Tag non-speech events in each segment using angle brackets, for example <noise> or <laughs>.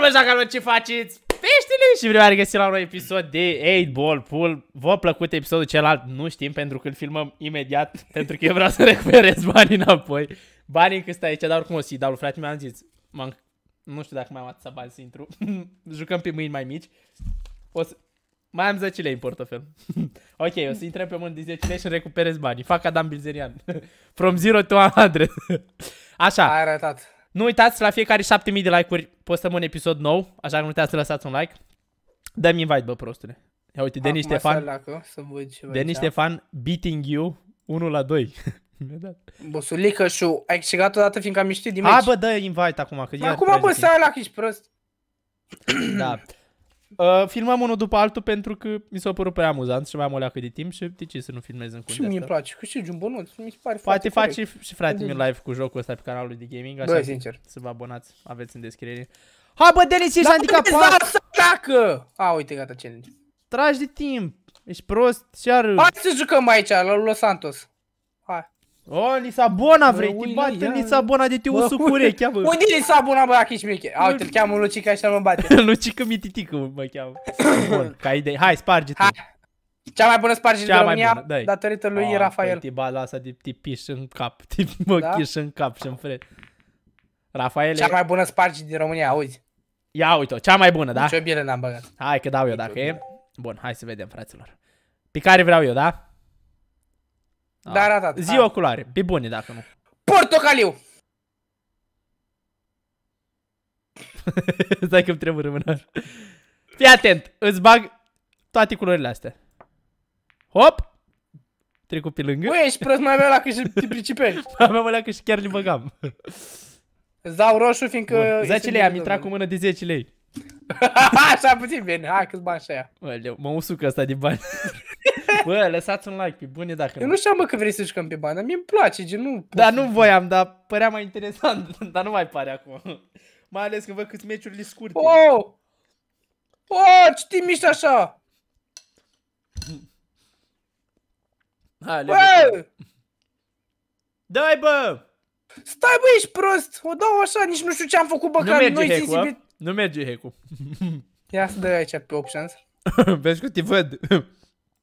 Salve, jacalor, ce faceți? Peștele și vreau regăsi la un episod de 8 Ball Pool. V-a plăcut episodul celălalt? Nu știm, pentru că îl filmăm imediat, <laughs> pentru că eu vreau să recuperez banii înapoi. Banii încă stai aici, dar oricum o să-i dau, frate, mi-am zis. Man, Nu știu dacă mai am atâta bani să intru. <laughs> Jucăm pe mâini mai mici. O să... Mai am 10 lei în portofel. <laughs> ok, o să intrăm pe mâini de 10 lei și recuperez banii. Fac Adam Bilzerian. From zero to 100. Așa. Ai arătat. Nu uitați, la fiecare 7000 de like-uri postăm un episod nou, așa că nu uitați să lăsați un like. Dă-mi invite, bă, prostule. Ia uite, Denis Stefan. Denis Stefan beating you, 1 la 2. <laughs> Bosulică, și ai câștigat odată fiindcă am ieșit din meci. Ha, bă, dă invite acum. Că păi acum, bă, stai la ești prost. da. <clears throat> Uh, filmăm unul după altul pentru că mi s-a părut prea amuzant și mai am o leacă de timp și de ce să nu filmez în Și mie îmi place, că și jumbonuț, mi se pare Poate faci și, și frate mi live cu jocul ăsta pe canalul de gaming, așa Bă, sincer. să vă abonați, aveți în descriere. Ha, bă, Denis, ești handicapat! Dacă! A, uite, gata, challenge. Tragi de timp, ești prost, ce ar... Hai să jucăm aici, la Los Santos. O, Lisabona vrei, te bate în Lisabona de te usu cu urechea, bă. Unde e Lisabona, bă, achi șmeche? Au, te cheamă Lucica și mă bate. <laughs> Lucica Mititică mă cheamă. <coughs> Bun, ca idei. Hai, sparge te Cea mai bună sparge din România, datorită lui Rafael. Păi te bala asta de te în cap, <laughs> te mă da? în cap și în fred. Rafael Cea mai bună sparge din România, auzi. Ia uite-o, cea mai bună, da? Nici o bine n-am băgat. Hai că dau eu dacă e. Bun, hai să vedem, fraților. Pe care vreau eu, da? Da, da, da. Zi o culoare, pe bune dacă nu. Portocaliu! <laughs> Stai că-mi trebuie rămână. Fii atent, îți bag toate culorile astea. Hop! Trecu pe lângă. Băi, ești prost, mai avea la că și te pricipești. <laughs> mai avea la că și chiar le băgam. Îți dau roșu, fiindcă... Bun. 10 lei, am intrat cu mână de 10 lei. <laughs> așa puțin bine, hai câți bani așa Mă usucă asta de bani. Bă, lăsați un like pe bune dacă Eu nu știam, mă, că vrei să jucăm pe bani, mi-e place, gen, nu... Da, nu voiam, dar părea mai interesant, <laughs> dar nu mai pare acum. Mai ales că văd câți meciurile scurte. Oh! Oh, te miști așa! Hai, le Dai, bă! Stai, bă, ești prost! O dau așa, nici nu știu ce am făcut, bă, nu care noi sensibil... Nu merge hack-ul. Ia să dă aici pe options. <laughs> Vezi că te văd.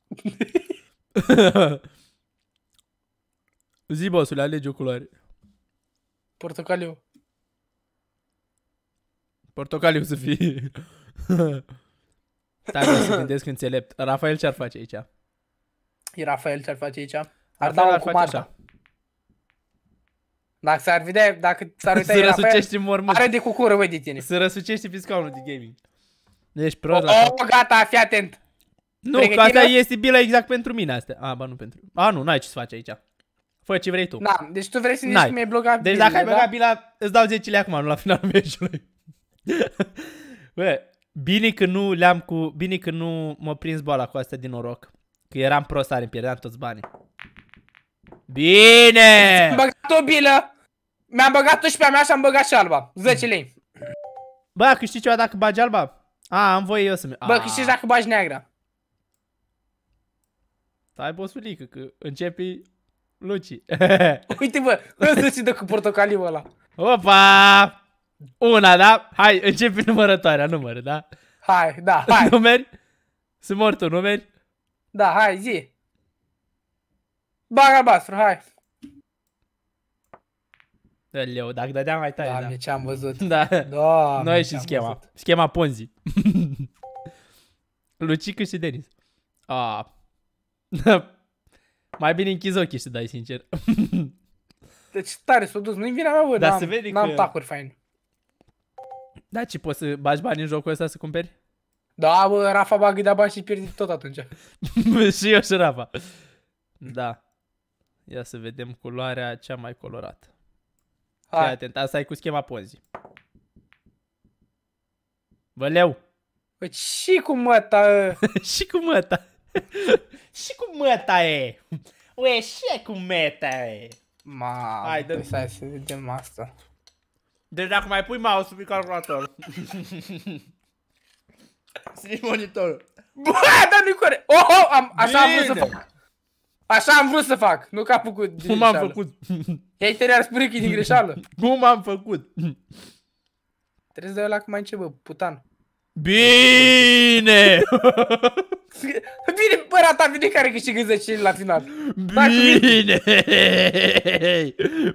<laughs> Zi, bossule, alege o culoare. Portocaliu. Portocaliu să fie. <laughs> Stai să gândesc înțelept. Rafael ce-ar face aici? E Rafael ce-ar face aici? Ar Rafael da ar cu Marta. Dacă s-ar vedea, dacă s-ar <laughs> uita Rafael, mormânt. are de cu cură, tine. Să răsucești pe scaunul de gaming. Deci prost oh, la... Oh, gata, fii atent! Nu, că asta este bila exact pentru mine astea. A, ba, nu pentru... A, nu, n-ai ce să faci aici. Fă ce vrei tu. Da, deci tu vrei să ne mi-ai blocat Deci dacă ai blocat da? bila, îți dau 10 lei acum, nu la finalul <laughs> meciului. Bă, bine că nu le-am cu... Bine că nu mă prins boala cu asta din noroc. Că eram prost, are pierdeam toți banii. Bine! Am băgat o bilă. Mi-am băgat a mea și am băgat și alba. 10 lei. Bă, câștigi ceva dacă bagi alba? A, am voie eu să-mi... Bă, câștigi dacă bagi neagra. Stai, bosulică, că începi Luci. <laughs> Uite, bă, ăsta ce dă cu portocaliu ăla. Opa! Una, da? Hai, începi numărătoarea, numără, da? Hai, da, <laughs> hai. Numeri? Sunt mort tu, numeri? Da, hai, zi. Bag albastru, hai. Leu, dacă dădea mai tare, Doamne, da. ce-am văzut. Da. Doamne, Noi și schema. Văzut. Schema Ponzi. <laughs> Lucică și Denis. Ah, <laughs> Mai bine închizi ochii să dai sincer. <laughs> deci tare s-a dus, nu-i vina mea, bă, Dar n-am, vede n-am că... tacuri fain. Da, ce poți să bagi bani în jocul ăsta să cumperi? Da, bă, Rafa bagă de da bani și pierde tot atunci. <laughs> și eu și Rafa. Da. Ia să vedem culoarea cea mai colorată. Hai. Fii atent, asta e cu schema ponzi. Vă leu! Păi și cu măta! Ă? și cu măta! și cu măta e. Ue, și cu meta e. Ma, Hai, dă să vedem asta. Deci dacă mai pui mouse pe calculator. Strici <laughs> monitorul. Bă, dar nu-i core. Oh, oh, am, așa Bine. am vrut să fac. Așa am vrut să fac, nu a cu din Cum am făcut? Haterii ar spune că e din greșeală. <laughs> Cum am făcut? Trebuie să dai la cum mai începe, putan. Bine! <laughs> era ta vine care câștigă 10 la final. Bine!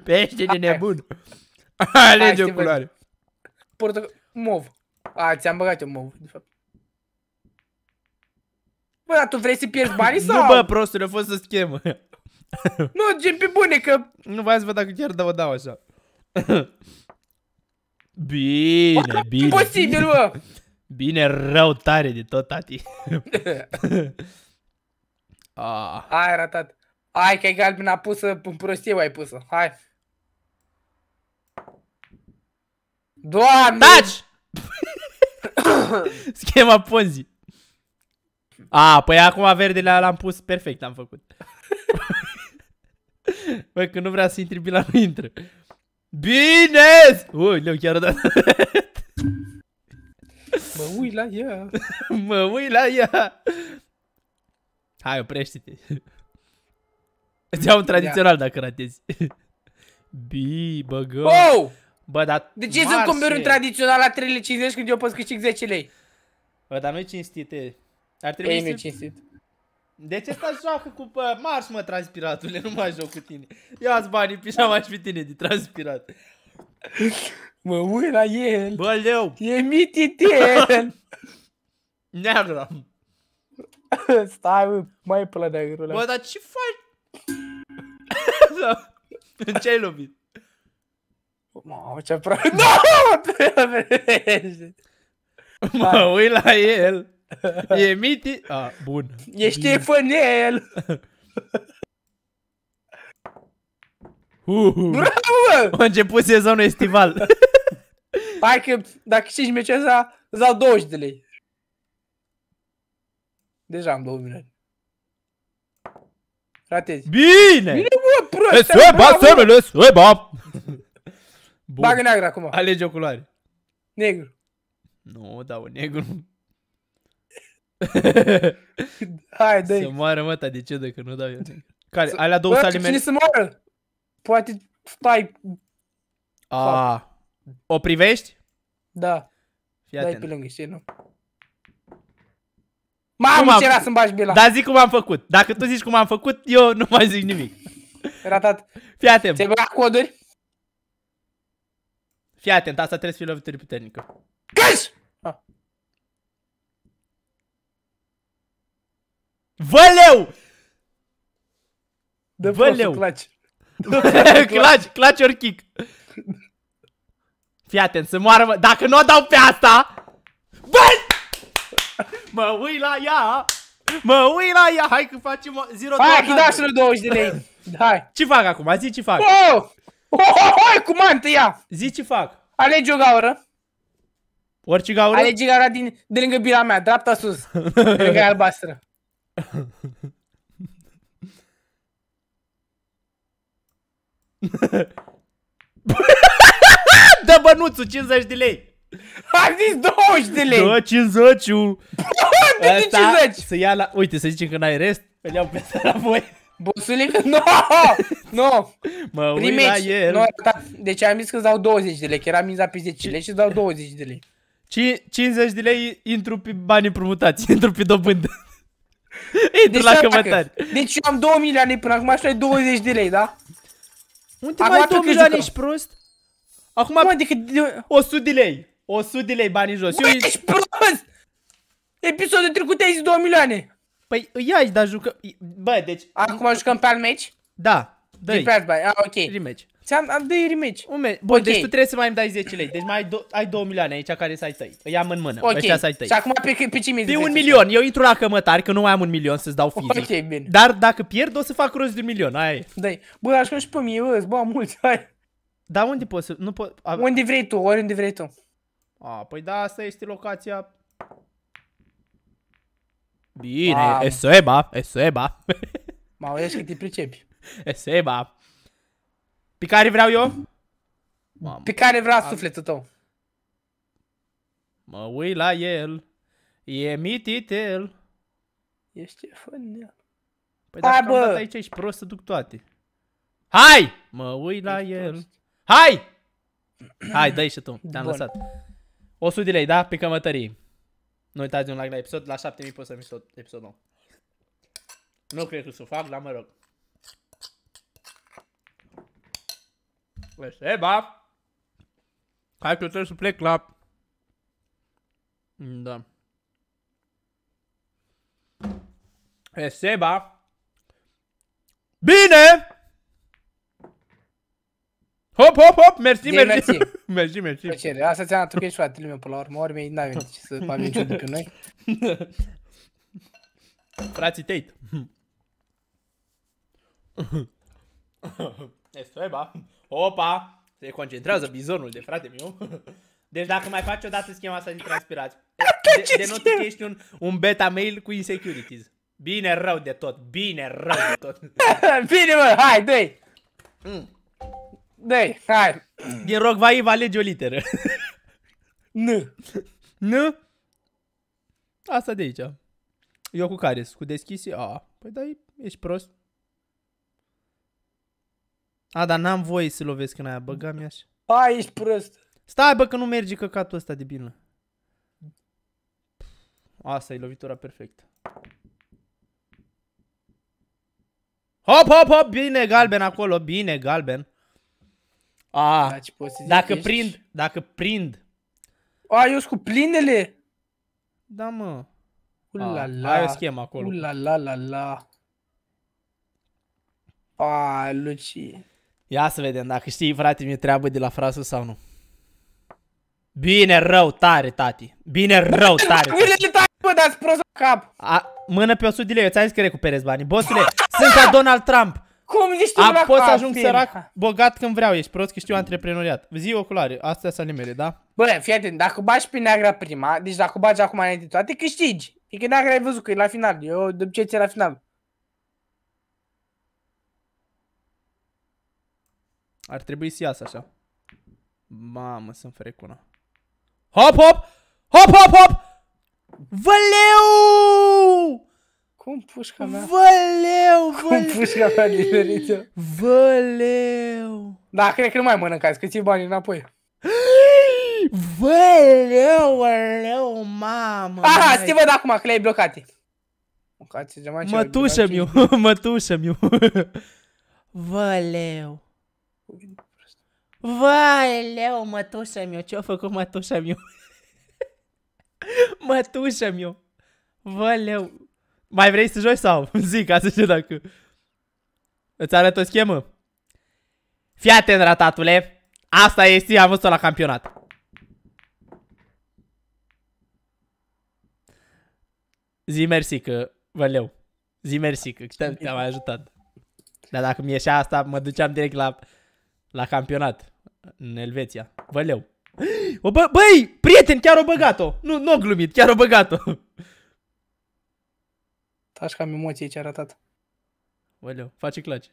Pește de nebun. Alege o culoare. Portoc... Mov. A, ți-am băgat eu mov, de fapt. Bă, dar tu vrei să pierzi banii sau? Nu, bă, prostul, a fost o schemă. nu, gen pe bune, că... Nu v să văd dacă chiar dau, o dau așa. Bine, bă, bine. Imposibil, bă! Bine, rău tare de tot, tati. <laughs> Ah. Ai ratat. Ai că ai galbena pusă, în prostie ai pusă. Hai. Doamne! Taci! <coughs> Schema Ponzi. A, ah, păi acum verdele l-am pus perfect, am făcut. <laughs> Băi, când nu vrea să intri, bila nu intră. Bine! Ui, le-am chiar dat. mă uit la ea. <laughs> mă uit la ea. Hai, oprește-te. <laughs> Îți iau un tradițional dacă ratezi. <laughs> Bi, băgă. Oh! Bă, dar... De ce să-mi cumperi un tradițional la 3 50 când eu pot câștig 10 lei? Bă, dar nu-i cinstit, Ar trebui să... nu cinstit. De ce stai joacă cu bă, Mars, mă, transpiratule, nu mai joc cu tine. Ia-ți banii, pijama și pe tine de transpirat. <laughs> Mă uit la el. Bă, leu. E mititel. Neagră. <laughs> Stai, mă, mai pula neagrule. Bă, dar ce faci? <laughs> da. ce ai lovit? Mamă, ce pro... Nu! <laughs> Da, mă uit la el. E miti... Ah, bun. E Efanel! Uhu. Bravo! A început sezonul estival. Hai că dacă 5 meciul ăsta, îți dau 20 de lei. Deja am 2 milioane. Ratezi. Bine! Bine, bă, prost! Să bă, semnele, să bă! Bagă neagră acum. Alege o culoare. Negru. Nu, dau negru. Hai, dă i Să moară mă, ta, de ce dacă nu dau eu negru? Care? alea două sali mele? Cine să moară? Poate stai... Aaa. o privești? Da. Fii atent. Dai pe lângă, știi, nu? cum am... era să-mi bagi bila. Dar zic cum am făcut. Dacă tu zici cum am făcut, eu nu mai zic nimic. Ratat. Fii atent. Ți-ai băgat coduri? Fii atent, asta trebuie să fie lovituri puternică. Căci! Ah. Văleu! De Văleu! Claci. claci, claci or kick. Fii atent, să moară, mă. Dacă nu o dau pe asta... Băi! Mă uit la ea! Mă uit la ea! Hai că facem 0 Hai, hai da și 20 de lei! Hai! Ce fac acum? Zi ce fac! Oh! Oh, oh, oh, cu mantă ia! Zi ce fac! Alegi o gaură! Orice gaură? Alegi gaura din, de lângă bila mea, dreapta sus, <laughs> de lângă albastră. <laughs> Dă bănuțul, 50 de lei! Am zis 20 de lei! Da, 50 -ul. Asta din 50? Să ia la... Uite, să zicem că n-ai rest, îl iau pe la voi Busulică? <laughs> No! No! Mă uit la el. No, da. deci am zis că îți dau 20 de lei, că era miza pe 10 lei și îți dau 20 de lei. 50 de lei intru pe banii împrumutați, <laughs> intru pe dobândă. <laughs> intru deci, la cămătari. Deci eu am 2 milioane până acum și ai 20 de lei, da? Unde acum mai 2 milioane, ești prost? Acum, acum adică... 100 de lei. 100 de lei banii jos. Bă, eu ești prost! Episodul trecut ai zis 2 milioane. Păi îi ai, dar jucăm... Bă, deci... Acum jucăm pe alt meci? Da. Dă-i. Din Flash Buy. ok. Rematch. Ți-am am dă rematch. Un match. Bun, okay. deci tu trebuie să mai îmi dai 10 lei. Deci mai ai, do- ai 2 milioane aici care să ai tăi. Îi am în mână. Ok. Ăștia să ai tăi. Și acum pe, pe ce mi ai Pe un milion. Eu intru la cămătari că nu mai am un milion să-ți dau fizic. Ok, bine. Dar dacă pierd, o să fac rost de un milion. Aia e. Dai. Bă, așa și pe mie. bă, îți mulți. Hai. Dar unde poți să... Nu pot... Unde vrei tu, oriunde vrei tu. A, păi da, asta este locația Bine, Mamă. e seba, e seba. Mă auzi că te pricepi. E seba. Pe care vreau eu? Mamă. Pe care vrea Am... sufletul tău? Mă uit la el. E mititel. Ești fănea. Păi Hai, dacă bă. am dat aici, ești prost să duc toate. Hai! Mă uit la ești el. Prost. Hai! Hai, dă-i și tu, te-am lăsat. 100 de lei, da? Pe cămătărie. Nu uitați un like la episod, la 7000 pot să mi tot episodul nou. Nu cred că să fac, dar mă rog. Păi Seba! Hai că trebuie să plec la... Mm, da. E Seba! Bine! Hop, hop, hop, mersi, de mersi. Mersi, <laughs> mersi. mersi. Plăcere. Asta ți-am tu ești fratele meu, până la urmă, ori n-ai venit să faci niciun de pe noi. <laughs> Frații Tate. <laughs> Estoeba. Opa! Se concentrează bizonul de frate meu. Deci dacă mai faci odată schema asta, nici transpirați. De, de nu că ești un, un beta mail cu insecurities. Bine rău de tot, bine rău de tot. bine mă, hai, dă mm. Dei, hai. Din Rogvaiv alege o literă. N. N? Asta de aici. Eu cu care? Cu deschis? A, păi dai, ești prost. A, dar n-am voie să lovesc în aia, băga mi așa. A, ești prost. Stai, bă, că nu merge căcatul ăsta de bine. Asta e lovitura perfectă. Hop, hop, hop, bine galben acolo, bine galben. A, da, poți să dacă ești... prind, dacă prind. A, eu cu plinele? Da, mă. la. Ai o schemă acolo. Ula la, la. la. A, Luci. Ia să vedem dacă știi, frate, mi-e treabă de la frasă sau nu. Bine, rău, tare, tati. Bine, rău, tare. Milele tare, bă, dați prost cap. A, mână pe 100 de lei, eu ți-am zis că recuperezi banii. Bosule, sunt ca Donald Trump. Cum zici tu A, pot să ajung film? sărac bogat când vreau, ești prost că știu antreprenoriat. Zi oculare, astea sunt animele, da? Bă, fii atent, dacă bagi pe neagra prima, deci dacă bagi acum înainte toate, câștigi. E că neagra ai văzut că e la final, eu de ce ți la final. Ar trebui să iasă așa. Mamă, sunt frecuna. Hop, hop! Hop, hop, hop! Văleu! Cum pușca mea? Văleu, Cum văleu. pușca mea diferită? Văleu. Da, cred că nu mai mănâncați, că ții banii înapoi. Văleu, văleu, mamă. Aha, stii văd acum că le-ai blocate. Mâncați, Mătușă miu, <laughs> mătușă miu. Văleu. Văleu, mătușă miu, ce-a făcut mătușă miu? <laughs> mătușă miu. Văleu. Mai vrei să joci sau? <laughs> Zic, ca să știu dacă... Îți arăt o schemă. Fii atent, ratatule. Asta este, am văzut-o la campionat. Zi mersi că vă leu. Zi mersi că te-am mai ajutat. Dar dacă mi ieșea asta, mă duceam direct la, la campionat. În Elveția. Vă leu. <gasps> O, bă, băi, prieten, chiar o băgat-o. Nu, nu glumit, chiar o băgat-o. <laughs> Taci cam emoție ce arătat. ratat. Oleu, face claci.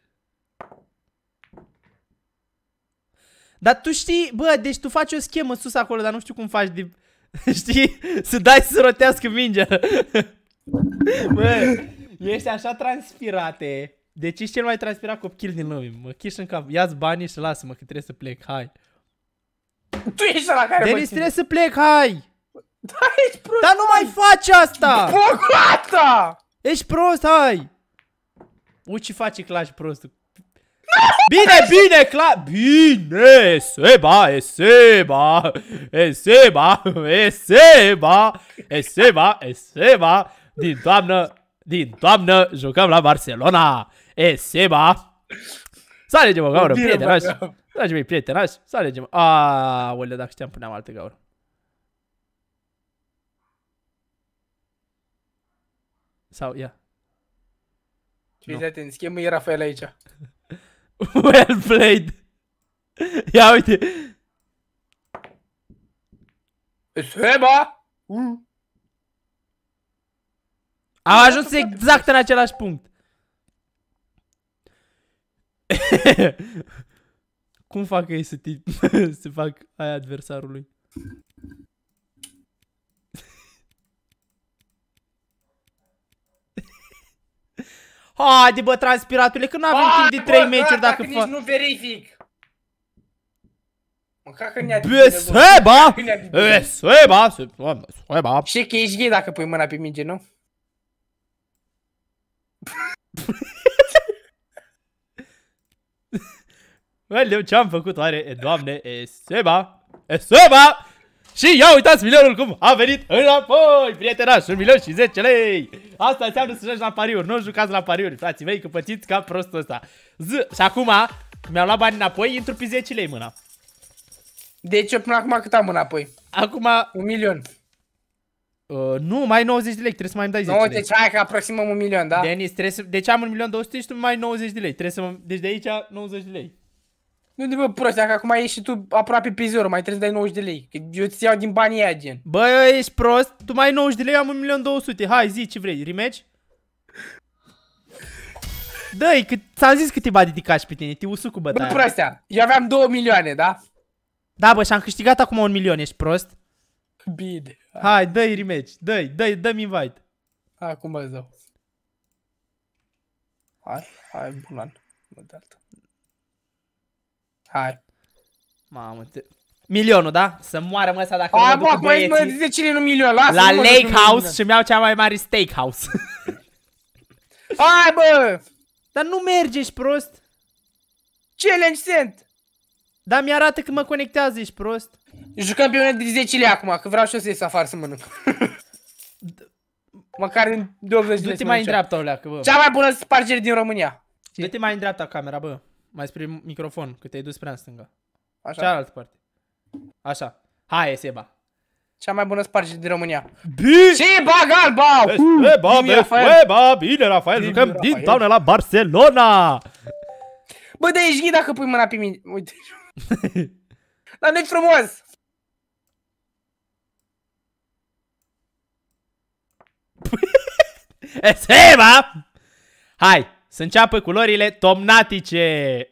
Dar tu știi, bă, deci tu faci o schemă sus acolo, dar nu știu cum faci de... <laughs> Știi? Să dai să rotească mingea. <laughs> bă, ești așa transpirate. Deci ești cel mai transpirat copil din lume. Mă chiși în cap. Ia-ți banii și lasă-mă că trebuie să plec. Hai. Tu ești la care Denis, trebuie să plec. Hai. Da, ești prost. Dar nu mai faci asta. Bă, Ești prost, hai! U, ce face Clash prostul. Bine, bine, cla... Bine, Seba, e Seba, e Seba, e Seba, e Seba, e Seba. Din toamnă, din toamnă, jucăm la Barcelona. E Seba. Să alegem o gaură, prietenași. Dragii mei, prietenași, să alegem. Aaa, dacă știam, puneam altă gaură. Sau ia. Fii no. atent, schimbă Rafael aici. <laughs> well played! Ia uite! Seba! Mm. Am ajuns exact în același punct. <laughs> Cum fac ei să, te, <laughs> să fac aia adversarului? Haide bă, transpiratule, că nu avem timp de 3 meciuri dacă fac. nu verific. Seba! Seba! Seba! Știi că ești gay dacă pui mâna pe minge, nu? <laughs> Bă, ce-am făcut oare? E, doamne, e Seba! E Seba! Și ia uitați milionul cum a venit înapoi, prietenaș, un milion și 10 lei. Asta înseamnă să joci la pariuri, nu jucați la pariuri, frații mei, că pățiți ca prostul ăsta. Z și acum mi-am luat bani înapoi, intru pe 10 lei mâna. Deci eu până acum cât am înapoi? Acum... Un milion. Uh, nu, mai 90 de lei, trebuie să mai îmi dai 10 90, lei. Deci hai că aproximăm un milion, da? Denis, trebuie să... Deci am un milion 200 și tu mai 90 de lei, trebuie să mă... Deci de aici 90 de lei. Nu de bă, prost, dacă acum ești și tu aproape pe zero, mai trebuie să dai 90 de lei. Că eu ți iau din banii aia, gen. Bă, ești prost, tu mai ai 90 de lei, eu am 1.200.000. Hai, zi ce vrei, rematch? Dă-i, ți-am zis că te va dedica și pe tine, te usuc cu bătaia. Bă, prostea, eu aveam 2 milioane, da? Da, bă, și am câștigat acum 1 milion, ești prost? Bine. Hai, dă-i rematch, dă-i, dă-i, dă-mi invite. Acum îți dau. Hai, hai, bun an. Mă de altă. Hai. Mamă, te... Milionul, da? Să moară mă ăsta dacă A, nu mă duc păi, băieții. Mă, de cine nu milion? Lasă La Lake House și mi iau cea mai mare steakhouse. <laughs> Hai, bă! Dar nu merge, ești prost. Challenge sent. Dar mi-arată că mă conectează, ești prost. Jucăm pe unul de 10 lei acum, că vreau și eu să ies afară să mănânc. <laughs> Măcar în 20 de lei. Du-te mai în dreapta, olea, că bă. Cea mai bună spargere din România. Du-te mai în dreapta camera, bă. Mai spre microfon, că te-ai dus prea în stânga. Așa. Cealaltă parte. Așa. Hai, Seba. Cea mai bună sparge din România. Bine! Seba Galbau! Deci, Seba, bine, Seba, bine, Rafael, bine, jucăm din toamnă la Barcelona! Bă, de ești dacă pui mâna pe mine. Uite. <laughs> Dar nu frumos! <laughs> Seba! Hai! Să înceapă culorile tomnatice!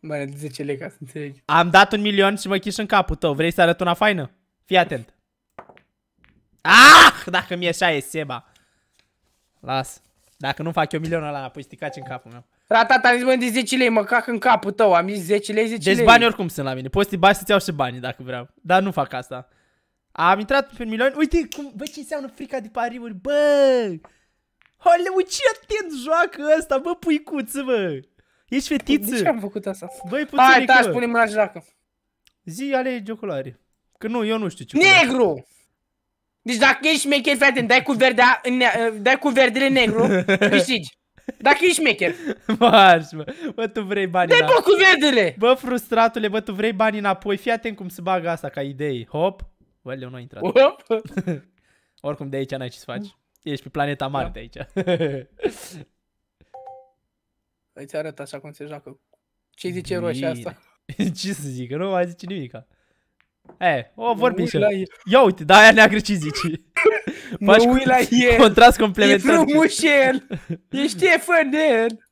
Mai 10 lei ca să înțelegi. Am dat un milion și mă chiși în capul tău. Vrei să arăt una faină? Fii atent. Ah! Dacă mi-e așa e Seba. Las. Dacă nu fac eu milionul ăla, apoi sticaci în capul meu. Ratata, am zis, mă, de 10 lei, mă cac în capul tău. Am zis 10 lei, 10 deci, lei. Deci bani oricum sunt la mine. Poți să-ți bani să-ți iau și banii dacă vreau. Dar nu fac asta. Am intrat pe milion. Uite cum, bă, ce înseamnă frica de pariuri, bă! Oleu, ce atent joacă ăsta, bă, puicuță, bă! Ești fetiță! De ce am făcut asta? Băi, puțin Hai, taci, pune mâna joacă. Zi alei jocolare. Că nu, eu nu știu ce Negru! Culoare. Deci dacă ești șmecher, frate, dai cu, verdea, dai cu verdele negru, <laughs> câștigi. Dacă ești șmecher. Marș, bă. bă, tu vrei bani Dai bă, cu verdele! Bă, frustratule, bă, tu vrei bani înapoi. Fii atent cum se bagă asta ca idei. Hop. Bă, Leo, nu a intrat. Hop. <laughs> Oricum de aici n-ai ce să faci. Ești pe planeta Marte da. aici. <laughs> Îți arăt așa cum se joacă. Ce zice Bine. roșia asta? <laughs> ce să zic? Nu mai zice nimica. E, o vorbim și Ia uite, da, aia neagră ce zici. <laughs> Mă cu la el. contrast complementar. E frumușel. Ești efănel.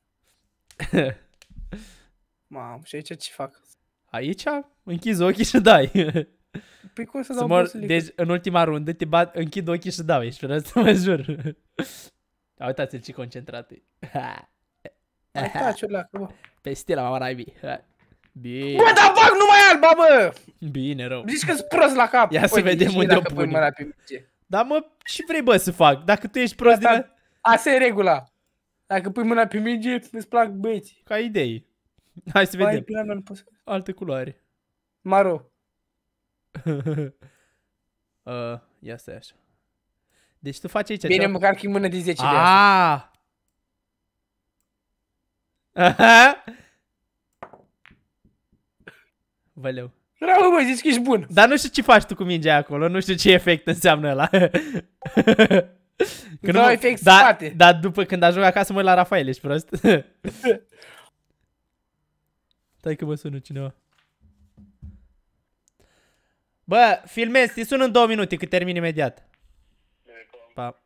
Mamă, și aici ce fac? Aici închizi ochii și dai. Păi cum să, să dau mor... Deci, în ultima rundă, te bat, închid ochii și dau. Ești fără să <laughs> mă jur. A, da, uitați-l ce concentrat e. Hai, <laughs> taci Peste la mama naibii. Bine. Bă, dar fac numai alba, bă! Bine, rău. Zici că-s prost la cap. Ia să păi, vedem unde o pune. Mă dar mă, și vrei bă să fac? Dacă tu ești prost din... Asta e regula. Dacă pui mâna pe minge, îți plac băieți. Ca idei. Hai să Mai vedem. Planul, Alte culoare. Maro. <laughs> uh, ia stai așa. Deci tu faci aici... Bine, măcar că mână de 10 de asta. Ah! <laughs> Văleu. Bravo, bă, zici că ești bun. Dar nu știu ce faci tu cu mingea acolo, nu știu ce efect înseamnă ăla. Când <laughs> nu efect da, spate. Dar după când ajung acasă mă la Rafael, ești prost? Stai că mă sună cineva. Bă, filmez, te sun în două minute, că termin imediat. Pa.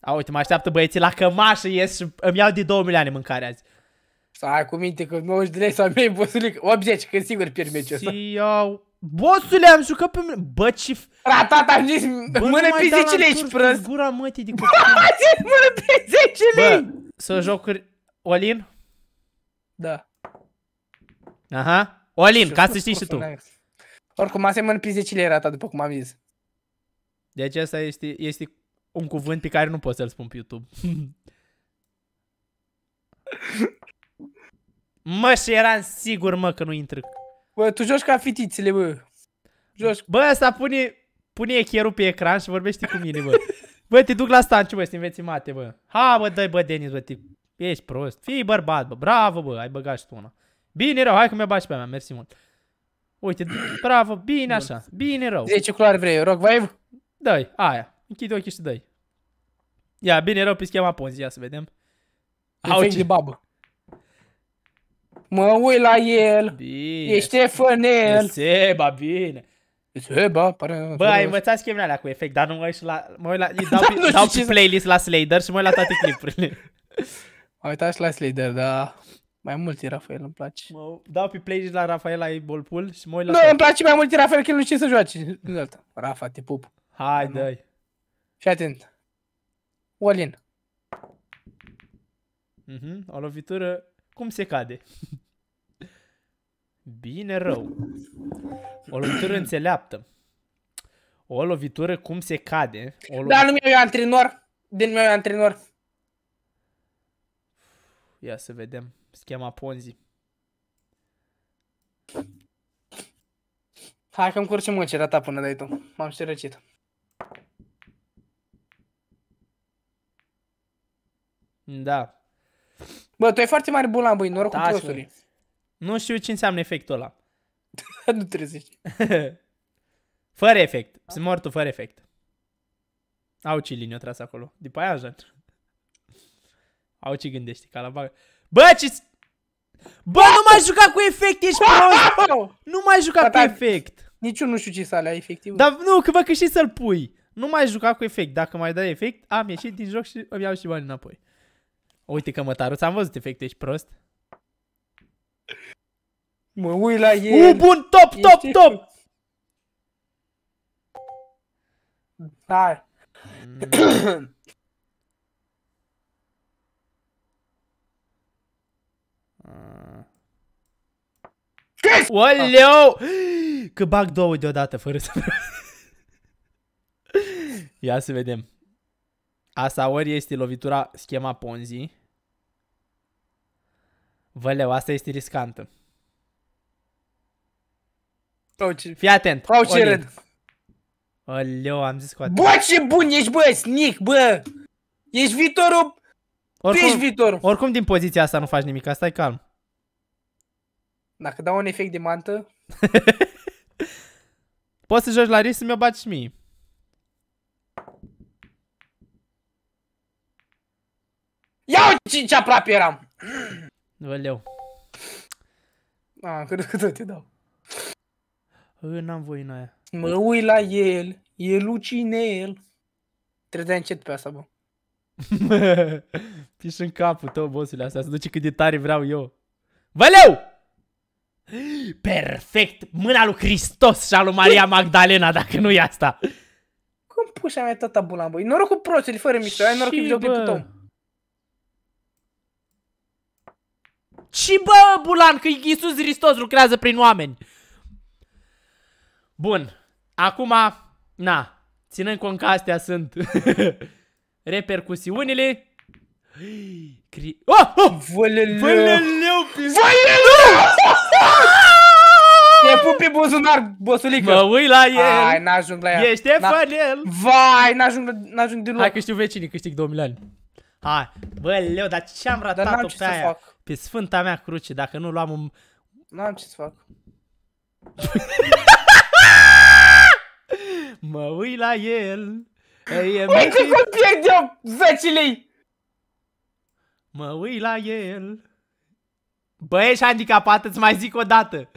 A, uite, mă așteaptă băieții la cămașă, ies și îmi iau de 2 milioane mâncare azi. Stai cu minte că mă uși de lei sau mie, bosule, 80, că sigur pierd meciul ăsta. iau... Bosule, am jucat pe mine. Bă, ce... Ratat, <laughs> am zis, mână pe 10 lei și prost. Gura mătii de copil. Bă, zis, mână pe 10 lei. Bă, să jocuri... Olin? Da. Aha. Olin, ca să știi și tu. Oricum, asemănă era ta, după cum am zis. Deci asta este, este un cuvânt pe care nu pot să-l spun pe YouTube. <laughs> mă, și eram sigur, mă, că nu intră. Bă, tu joci ca fitițele, bă. Joci. Bă, asta pune, pune echierul pe ecran și vorbește cu mine, bă. Bă, te duc la stanciu, bă, să înveți mate, bă. Ha, bă, dai, bă, Denis, bă, te... ești prost. Fii bărbat, bă, bravo, bă, ai băgat și tu una. Bine, rău, hai că mi-a bat și pe mea, mersi mult. Uite, bravo, bine așa, bine rău. Deci, ce culoare vrei, rock wave? Dă-i, aia. Închid ochii și dă-i. Ia, bine rău pe schema ponzi, ia să vedem. Efect de babă. Mă uit la el. Bine. E Ștefanel. E Seba, bine. E Seba, pare... Bă, ai învățat schemele alea cu efect, dar nu mă uit și la... Mă uit la... <laughs> Dau, da, dau pe playlist la Slader și mă uit la toate clipurile. Am uitat și la Slader, da. Mai mult e Rafael, îmi place. Mă dau pe play la Rafaela ai bolpul și mă uit la... Nu, îmi place mai mult e Rafael, că el nu știe să joace. Rafa, te pup. Hai, dă Și atent. Olin. Mhm, O lovitură cum se cade. <laughs> Bine rău. O lovitură înțeleaptă. O lovitură cum se cade. O lovitură... Dar nu mi-e antrenor. Din meu antrenor. Ia să vedem. Schema Ponzi. Hai că-mi curci măcerea ta până dai tu. M-am și răcit. Da. Bă, tu e foarte mare bun la băi, noroc da, cu prosturii. Nu știu ce înseamnă efectul ăla. <laughs> nu trezești. <laughs> fără efect. Sunt mortul fără efect. Au ce linie o tras acolo. După aia ajunge. Au ce gândești, ca la bagă. Bă, ce... Bă, nu mai juca cu efect, ești <laughs> prost! Nu mai juca cu efect! efect! eu nu știu ce să alea efectiv. Dar nu, că vă că și să-l pui. Nu mai juca cu efect. Dacă mai dai efect, am ieșit din joc și îmi iau și bani înapoi. Uite că mă ți am văzut efect, ești prost. Mă ui la el. U, bun, top, top, ești top! Hai. Mm. <clears throat> Yes! Oleu! <gasps> Că bag două deodată fără să <laughs> Ia să vedem. Asta ori este lovitura schema Ponzi. Văleu, asta este riscantă. Fii atent. Au Oleu, am zis cu atent. Bă, ce bun ești, bă, Snick, bă! Ești viitorul oricum, ești deci, viitor. Oricum din poziția asta nu faci nimic, stai calm. Dacă dau un efect de mantă... <laughs> Poți să joci la risc să mi-o și mie. Iau ce, ce aproape eram! Văleu. A, cred că tot te dau. Ă, n-am voie în aia. Mă uit la el, e lucinel. Trebuie de încet pe asta, bă. <laughs> Piși în capul tău, bossule, astea se duce cât de tare vreau eu. Văleu! Perfect! Mâna lui Hristos și a lui Maria Magdalena, dacă nu e asta. Cum pușa mea tata bula, băi? Noroc cu proțele, fără mișto, ai noroc cu joc tău. Și bă, Bulan, că Iisus Hristos lucrează prin oameni. Bun. Acum, na, ținând cont că astea sunt <laughs> repercusiunile Cri... Oh! oh! Văleleu! Văleleu! Văleleu! Te pup pe buzunar, bosulică! Mă ui la el! Hai, n-ajung la el! Ești Efanel! Vai, n-ajung, n-ajung deloc! Hai că vecinii, câștig 2 milioane! Hai, bă, leu, dar ce-am ratat-o ce pe aia? Fac. Pe sfânta mea cruce, dacă nu luam un... N-am ce să fac. <laughs> mă ui la el! Ei, E Uite cum pierd eu 10 lei! Mă ui la el. Bă, ești handicapat, îți mai zic o dată.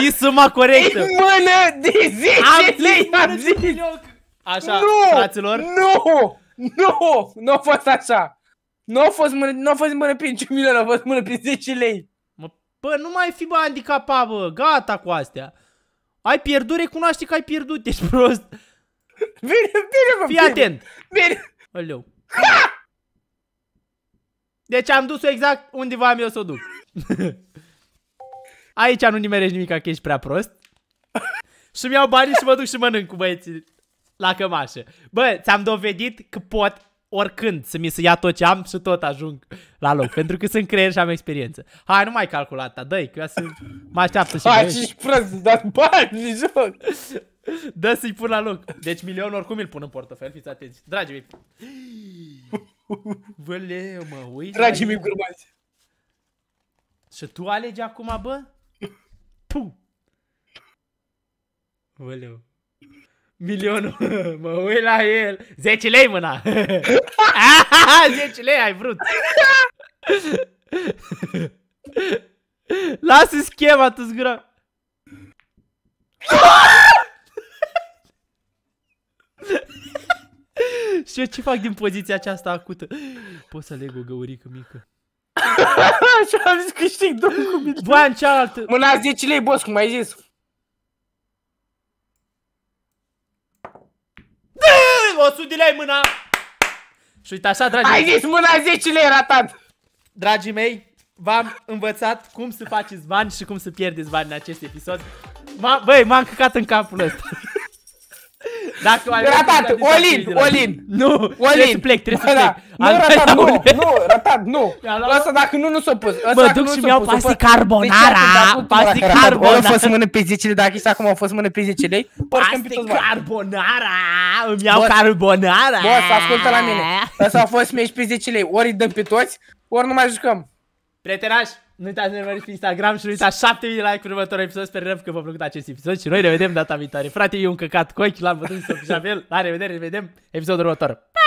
Zi suma corectă. Ei, mână de 10 am lei, am zis. Milioc. Așa, nu, fraților. Nu, nu, nu a fost așa. Nu a fost mână, nu a fost mână prin 5 milioane, a fost mână prin 10 lei. Mă, bă, nu mai fi bă handicapat, bă, gata cu astea. Ai pierdut, recunoaște că ai pierdut, ești prost. Bine, bine, mă, Fii bine. atent. Bine. Aleu. Deci am dus-o exact unde v-am eu să o duc. <laughs> Aici nu nimerești nimic că ești prea prost. <laughs> și mi-au banii și mă duc și mănânc cu băieții la cămașă. Bă, ți-am dovedit că pot oricând să mi se ia tot ce am și tot ajung la loc. pentru că sunt creier și am experiență. Hai, nu mai calculat, dă-i, că eu să mă așteaptă și Hai, și prost, dar bani, joc. Da să-i pun la loc. Deci milionul oricum îl pun în portofel, fiți atenți. Dragii mei. Băleu, mă, uite. Dragii mei grumați. Și tu alegi acum, bă? Pum. Băleu. Milionul, <laughs> mă uit la el. 10 lei mâna. 10 <laughs> lei ai vrut. <laughs> Lasă schema, tu zgura. <laughs> Și eu ce fac din poziția aceasta acută? Pot să leg o găurică mică. <laughs> Și am zis câștig două cu mine. în cealaltă. Mâna 10 lei, boss, cum ai zis. O 100 de lei mâna! Și uite așa, dragii Ai zis mâna 10 lei ratat! Dragii mei, v-am învățat cum să faceți bani și cum să pierdeți bani în acest episod. Băi, m-am căcat în capul ăsta. Dacă ratat, Olin, Olin. Nu, Olin. Trebuie să plec, trebuie să da, plec. Nu, ratat, nu, nu, ratat, nu. Asta dacă nu, nu s-o pus. Mă duc și mi iau pasti carbonara. Da, pasti da, carbonara. Au fost mână pe 10 lei, dacă și acum au fost mână pe 10 lei. Pasti carbonara. Îmi iau carbonara. Bă, să ascultă la mine. Asta au fost meci pe 10 lei. Ori îi dăm pe toți, ori nu mai jucăm. Prietenași, nu uitați să ne urmăriți pe Instagram și nu uitați 7000 de like pe următorul episod. Sperăm că v-a plăcut acest episod și noi ne vedem data viitoare. Frate, e un căcat cu ochi, l-am bătut să la La revedere, ne vedem episodul următor. Pa!